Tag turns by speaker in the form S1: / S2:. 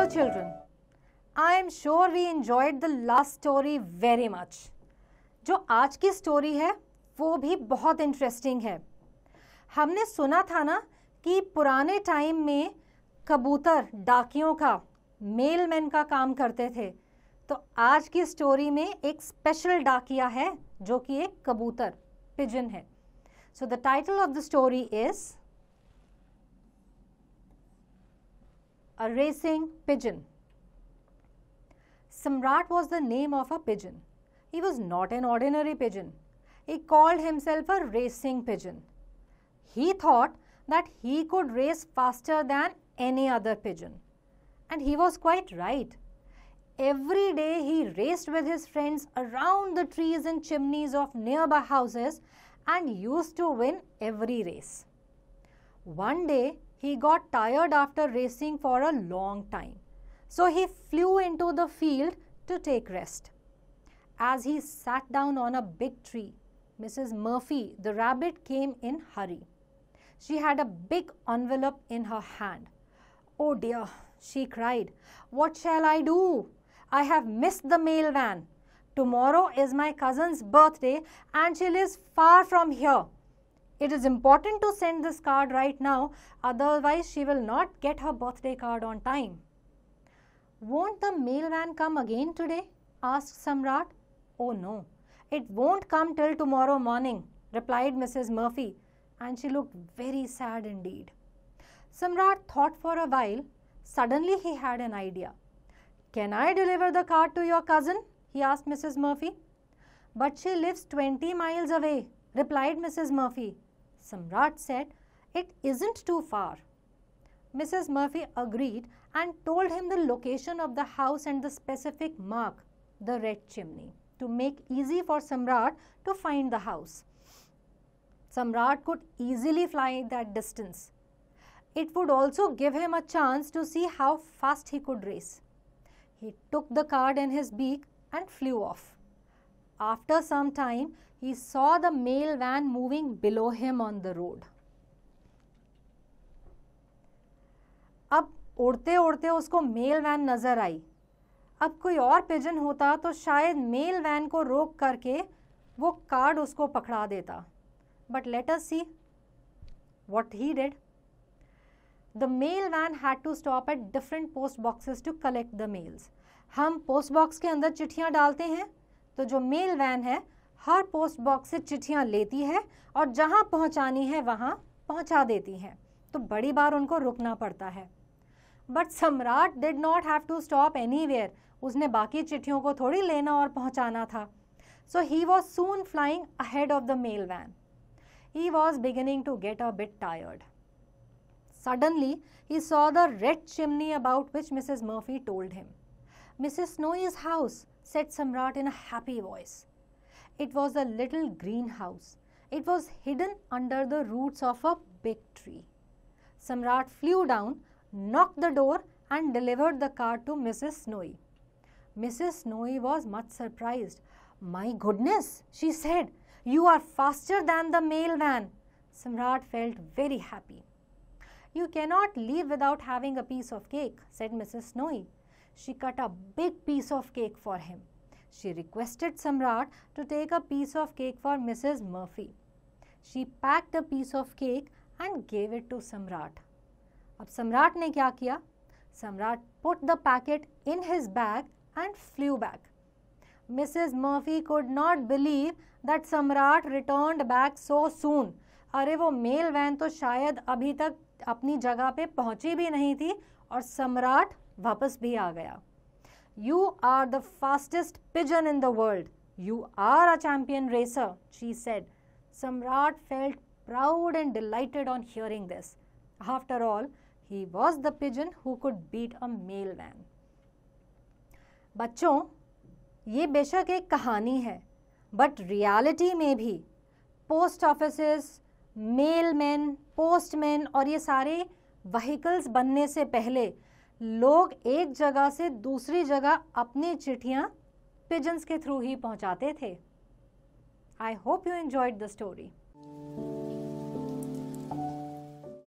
S1: Hello children. I am sure we enjoyed the last story very much. जो आज की story है वो भी बहुत इंटरेस्टिंग है हमने सुना था ना कि पुराने टाइम में कबूतर डाकियों का मेलमैन का काम करते थे तो आज की स्टोरी में एक स्पेशल डाकिया है जो कि एक कबूतर पिजन है so the title of the story is a racing pigeon. Samrat was the name of a pigeon. He was not an ordinary pigeon. He called himself a racing pigeon. He thought that he could race faster than any other pigeon. And he was quite right. Every day he raced with his friends around the trees and chimneys of nearby houses and used to win every race. One day he got tired after racing for a long time. So he flew into the field to take rest. As he sat down on a big tree, Mrs. Murphy, the rabbit, came in hurry. She had a big envelope in her hand. Oh dear, she cried. What shall I do? I have missed the mail van. Tomorrow is my cousin's birthday and she lives far from here. It is important to send this card right now, otherwise she will not get her birthday card on time. Won't the mailman come again today? asked Samrat. Oh no, it won't come till tomorrow morning, replied Mrs. Murphy, and she looked very sad indeed. Samrat thought for a while. Suddenly he had an idea. Can I deliver the card to your cousin? he asked Mrs. Murphy. But she lives 20 miles away, replied Mrs. Murphy. Samrat said, It isn't too far. Mrs. Murphy agreed and told him the location of the house and the specific mark, the red chimney, to make easy for Samrat to find the house. Samrat could easily fly that distance. It would also give him a chance to see how fast he could race. He took the card in his beak and flew off. After some time, he saw the mail van moving below him on the road. अब उड़ते उड़ते उसको mail van नज़र आई अब कोई और pigeon होता तो शायद मेल वैन को रोक करके वो कार्ड उसको पकड़ा देता but let us see what he did. The mail van had to stop at different post boxes to collect the mails. हम post box के अंदर चिट्ठियाँ डालते हैं तो जो मेल वैन है हर पोस्ट बॉक्स से चिट्ठियाँ लेती है और जहाँ पहुँचानी है वहाँ पहुँचा देती हैं तो बड़ी बार उनको रुकना पड़ता है but Samrat did not have to stop any उसने बाकी चिट्ठियों को थोड़ी लेना और पहुँचाना था so he was soon flying ahead of the mail van he was beginning to get a bit tired Suddenly, he saw the red chimney about which Mrs. Murphy told him. Mrs. Snowy's house said Samrat in a happy voice. It was a little greenhouse. It was hidden under the roots of a big tree. Samrat flew down, knocked the door, and delivered the card to Mrs. Snowy. Mrs. Snowy was much surprised. My goodness, she said, you are faster than the mail van. Samrat felt very happy. You cannot leave without having a piece of cake, said Mrs. Snowy. she cut a big piece of cake for him. She requested Samrat to take a piece of cake for Mrs. Murphy. She packed a piece of cake and gave it to Samrat. ab samrat ne kya kiya samrat put the packet in his bag and flew back. Mrs. Murphy could not believe that samrat returned back so soon. अरे वो mail van तो शायद अभी तक अपनी जगह पे पहुंची भी नहीं थी और सम्राट वापस भी आ गया you are the fastest pigeon in the world you are a champion racer she said Samrat felt proud and delighted on hearing this after all he was the pigeon who could beat a mail man बच्चों ये बेशक एक कहानी है but reality में भी post office mail man postman और ये सारे वहीकल्स बनने से पहले लोग एक जगह से दूसरी जगह अपनी चिट्ठियाँ पिजन्स के थ्रू ही पहुँचाते थे I hope you enjoyed the story